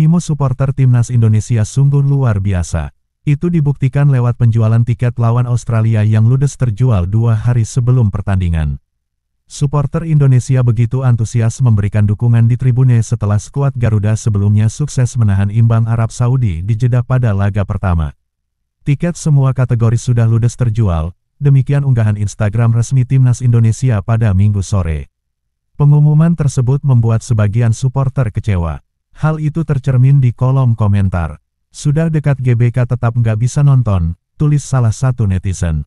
Animo supporter timnas Indonesia sungguh luar biasa. Itu dibuktikan lewat penjualan tiket lawan Australia yang ludes terjual dua hari sebelum pertandingan. Supporter Indonesia begitu antusias memberikan dukungan di tribune setelah skuad Garuda sebelumnya sukses menahan imbang Arab Saudi di jeda pada laga pertama. Tiket semua kategori sudah ludes terjual, demikian unggahan Instagram resmi Timnas Indonesia pada minggu sore. Pengumuman tersebut membuat sebagian supporter kecewa. Hal itu tercermin di kolom komentar. Sudah dekat GBK tetap nggak bisa nonton, tulis salah satu netizen.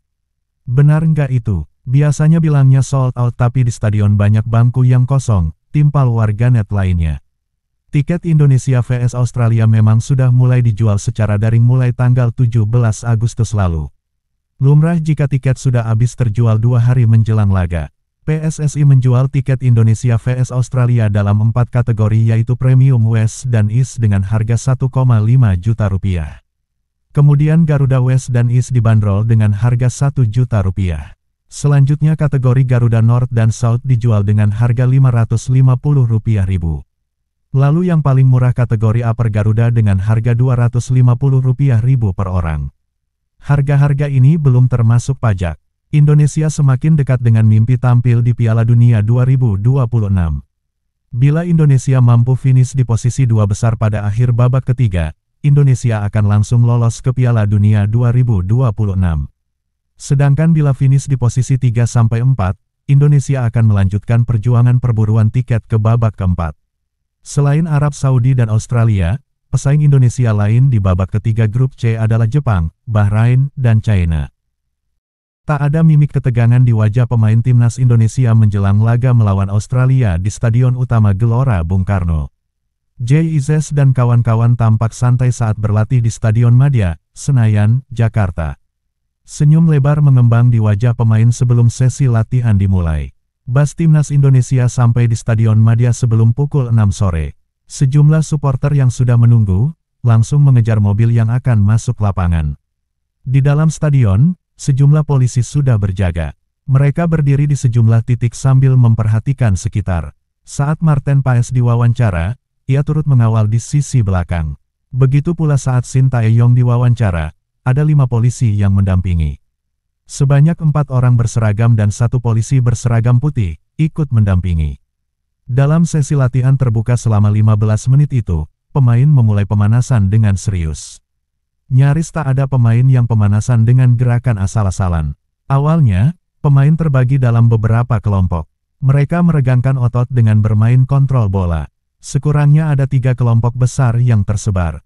Benar nggak itu? Biasanya bilangnya sold out tapi di stadion banyak bangku yang kosong, timpal warganet lainnya. Tiket Indonesia vs Australia memang sudah mulai dijual secara daring mulai tanggal 17 Agustus lalu. Lumrah jika tiket sudah habis terjual dua hari menjelang laga. PSSI menjual tiket Indonesia vs Australia dalam empat kategori yaitu Premium West dan East dengan harga 1,5 juta rupiah. Kemudian Garuda West dan East dibanderol dengan harga 1 juta rupiah. Selanjutnya kategori Garuda North dan South dijual dengan harga 550 rupiah ribu. Lalu yang paling murah kategori Upper Garuda dengan harga 250 rupiah ribu per orang. Harga-harga ini belum termasuk pajak. Indonesia semakin dekat dengan mimpi tampil di Piala Dunia 2026. Bila Indonesia mampu finish di posisi dua besar pada akhir babak ketiga, Indonesia akan langsung lolos ke Piala Dunia 2026. Sedangkan bila finish di posisi 3-4, Indonesia akan melanjutkan perjuangan perburuan tiket ke babak keempat. Selain Arab Saudi dan Australia, pesaing Indonesia lain di babak ketiga grup C adalah Jepang, Bahrain, dan China. Tak ada mimik ketegangan di wajah pemain timnas Indonesia menjelang laga melawan Australia di Stadion Utama Gelora Bung Karno. Jay Izes dan kawan-kawan tampak santai saat berlatih di Stadion Madia, Senayan, Jakarta. Senyum lebar mengembang di wajah pemain sebelum sesi latihan dimulai. Bas timnas Indonesia sampai di Stadion Madia sebelum pukul 6 sore. Sejumlah supporter yang sudah menunggu, langsung mengejar mobil yang akan masuk lapangan. Di dalam stadion, Sejumlah polisi sudah berjaga. Mereka berdiri di sejumlah titik sambil memperhatikan sekitar. Saat Martin Paes diwawancara, ia turut mengawal di sisi belakang. Begitu pula saat Shin Eyong diwawancara, ada lima polisi yang mendampingi. Sebanyak empat orang berseragam dan satu polisi berseragam putih, ikut mendampingi. Dalam sesi latihan terbuka selama 15 menit itu, pemain memulai pemanasan dengan serius. Nyaris tak ada pemain yang pemanasan dengan gerakan asal-asalan. Awalnya, pemain terbagi dalam beberapa kelompok. Mereka meregangkan otot dengan bermain kontrol bola. Sekurangnya ada tiga kelompok besar yang tersebar.